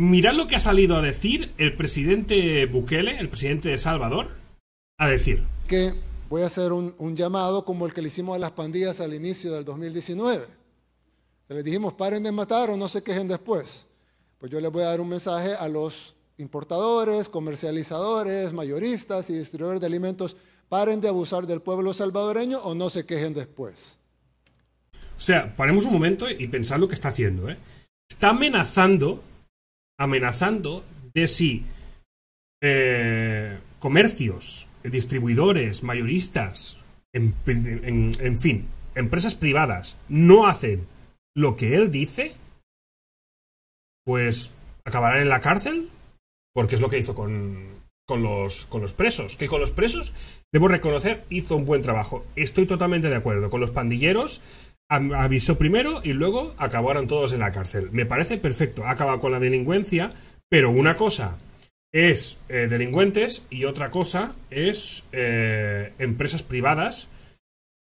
Mirad lo que ha salido a decir el presidente Bukele, el presidente de Salvador, a decir. Que voy a hacer un, llamado como el que le hicimos a las pandillas al inicio del 2019. Que les dijimos, paren de matar o no se quejen después. Pues yo les voy a dar un mensaje a los importadores, comercializadores, mayoristas y distribuidores de alimentos, paren de abusar del pueblo salvadoreño o no se quejen después. O sea, paremos un momento y pensad lo que está haciendo. ¿eh? Está amenazando amenazando de si eh, comercios, distribuidores, mayoristas, en, fin, empresas privadas no hacen lo que él dice, pues acabarán en la cárcel, porque es lo que hizo con, con los, con los presos. Que con los presos, debo reconocer, hizo un buen trabajo. Estoy totalmente de acuerdo. Con los pandilleros, avisó primero y luego acabaron todos en la cárcel. Me parece perfecto. Acaba con la delincuencia, pero una cosa es eh, delincuentes y otra cosa es eh, empresas privadas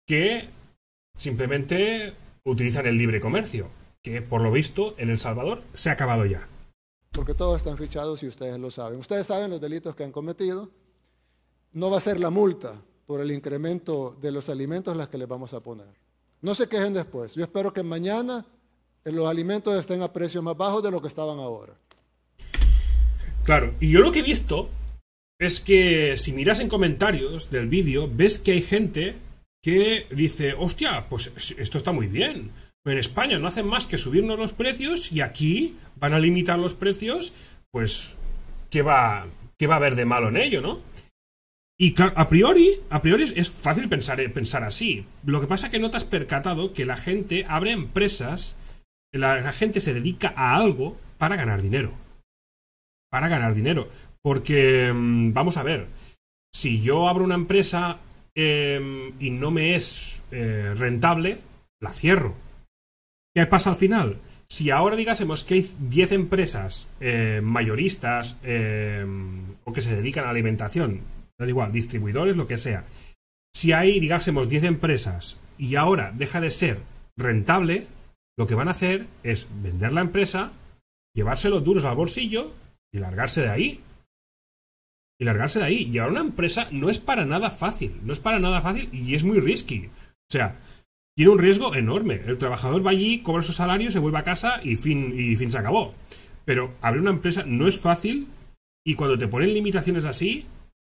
que simplemente utilizan el libre comercio, que por lo visto en El Salvador se ha acabado ya. Porque todos están fichados y ustedes lo saben. Ustedes saben los delitos que han cometido. No va a ser la multa por el incremento de los alimentos las que les vamos a poner. No se quejen después. Yo espero que mañana eh, los alimentos estén a precios más bajos de lo que estaban ahora. Claro, y yo lo que he visto es que si miras en comentarios del vídeo, ves que hay gente que dice, hostia, pues esto está muy bien. pero En España no hacen más que subirnos los precios y aquí van a limitar los precios, pues, ¿qué va, qué va a haber de malo en ello, no? Y a priori, a priori es fácil pensar, eh, pensar así. Lo que pasa es que no te has percatado que la gente abre empresas, la, gente se dedica a algo para ganar dinero. Para ganar dinero. Porque, mm, vamos a ver, si yo abro una empresa em, y no me es eh, rentable, la cierro. ¿Qué pasa al final? Si ahora digásemos que hay 10 empresas eh, mayoristas em, o que se dedican a alimentación igual, distribuidores, lo que sea. Si hay, digásemos, 10 empresas y ahora deja de ser rentable, lo que van a hacer es vender la empresa, Llevárselo duros al bolsillo y largarse de ahí. Y largarse de ahí. Llevar una empresa no es para nada fácil, no es para nada fácil y es muy risky. O sea, tiene un riesgo enorme. El trabajador va allí, cobra su salario, se vuelve a casa y fin, y fin se acabó. Pero abrir una empresa no es fácil y cuando te ponen limitaciones así,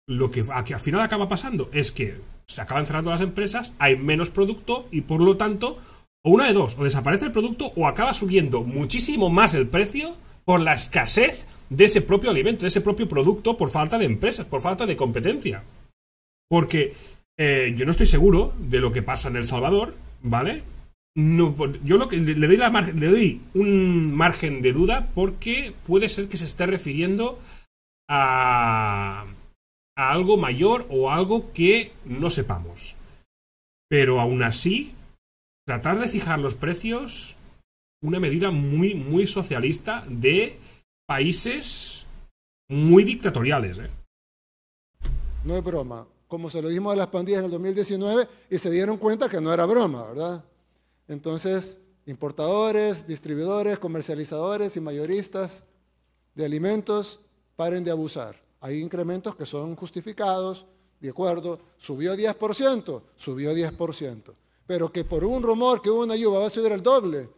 lo que, al final acaba pasando es que se acaban cerrando las empresas, hay menos producto y por lo tanto, o una de dos, o desaparece el producto o acaba subiendo muchísimo más el precio por la escasez de ese propio alimento, de ese propio producto por falta de empresas, por falta de competencia. Porque eh, yo no estoy seguro de lo que pasa en El Salvador, ¿vale? yo lo que le doy un margen de duda porque puede ser que se esté refiriendo a a algo mayor o algo que no sepamos. Pero aún así, tratar de fijar los precios, una medida muy, muy socialista de países muy dictatoriales. ¿eh? No es broma. Como se lo dijimos a las pandillas en el 2019 y se dieron cuenta que no era broma, ¿verdad? Entonces, importadores, distribuidores, comercializadores y mayoristas de alimentos, paren de abusar. Hay incrementos que son justificados, de acuerdo, subió 10%, subió 10%, pero que por un rumor que hubo una lluvia va a subir el doble,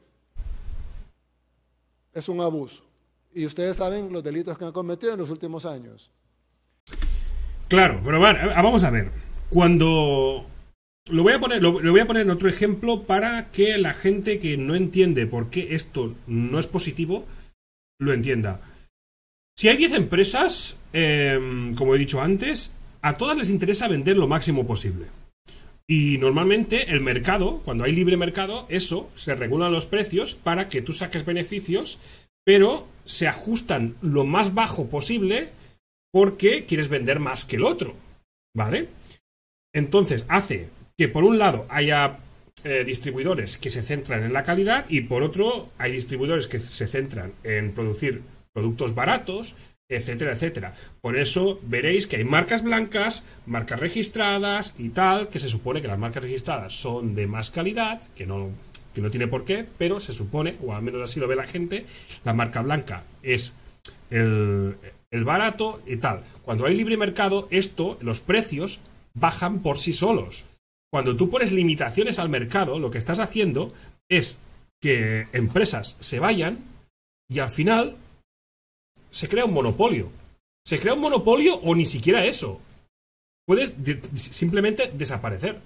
es un abuso. Y ustedes saben los delitos que han cometido en los últimos años. Claro, pero vamos a ver. Cuando lo voy a poner, lo, voy a poner en otro ejemplo para que la gente que no entiende por qué esto no es positivo lo entienda. Si hay 10 empresas, em, como he dicho antes, a todas les interesa vender lo máximo posible. Y normalmente el mercado, cuando hay libre mercado, eso se regulan los precios para que tú saques beneficios, pero se ajustan lo más bajo posible porque quieres vender más que el otro. ¿Vale? Entonces hace que por un lado haya eh, distribuidores que se centran en la calidad y por otro hay distribuidores que se centran en producir productos baratos, etcétera, etcétera. Por eso veréis que hay marcas blancas, marcas registradas y tal, que se supone que las marcas registradas son de más calidad, que no, que no tiene por qué, pero se supone, o al menos así lo ve la gente, la marca blanca es el, el barato y tal. Cuando hay libre mercado, esto, los precios bajan por sí solos. Cuando tú pones limitaciones al mercado, lo que estás haciendo es que empresas se vayan y al final se crea un monopolio. Se crea un monopolio o ni siquiera eso. Puede simplemente desaparecer.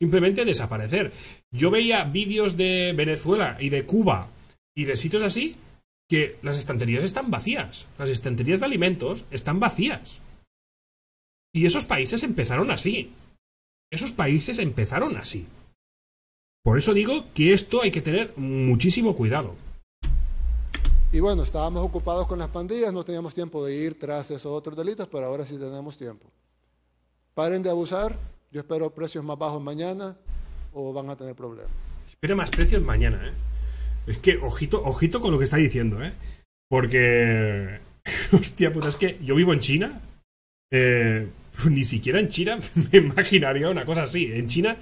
Simplemente desaparecer. Yo veía vídeos de Venezuela y de Cuba y de sitios así que las estanterías están vacías. Las estanterías de alimentos están vacías. Y esos países empezaron así. Esos países empezaron así. Por eso digo que esto hay que tener muchísimo cuidado. Y bueno, estábamos ocupados con las pandillas, no teníamos tiempo de ir tras esos otros delitos, pero ahora sí tenemos tiempo. Paren de abusar, yo espero precios más bajos mañana o van a tener problemas. Espero más precios mañana, ¿eh? Es que ojito, ojito con lo que está diciendo, ¿eh? Porque... Hostia puta, es que yo vivo en China. Eh, ni siquiera en China me imaginaría una cosa así. En China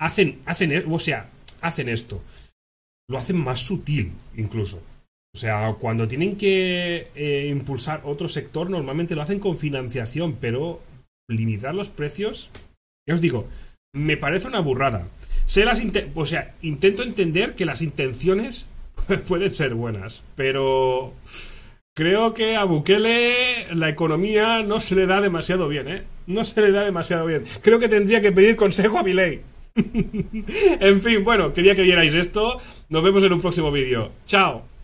hacen, hacen, o sea, hacen esto. Lo hacen más sutil, incluso. O sea, cuando tienen que eh, impulsar otro sector, normalmente lo hacen con financiación, pero limitar los precios, ya os digo, me parece una burrada. Sé las o sea, intento entender que las intenciones pueden ser buenas, pero creo que a Bukele la economía no se le da demasiado bien, ¿eh? No se le da demasiado bien. Creo que tendría que pedir consejo a mi ley en fin, bueno, quería que vierais esto. Nos vemos en un próximo vídeo. Chao.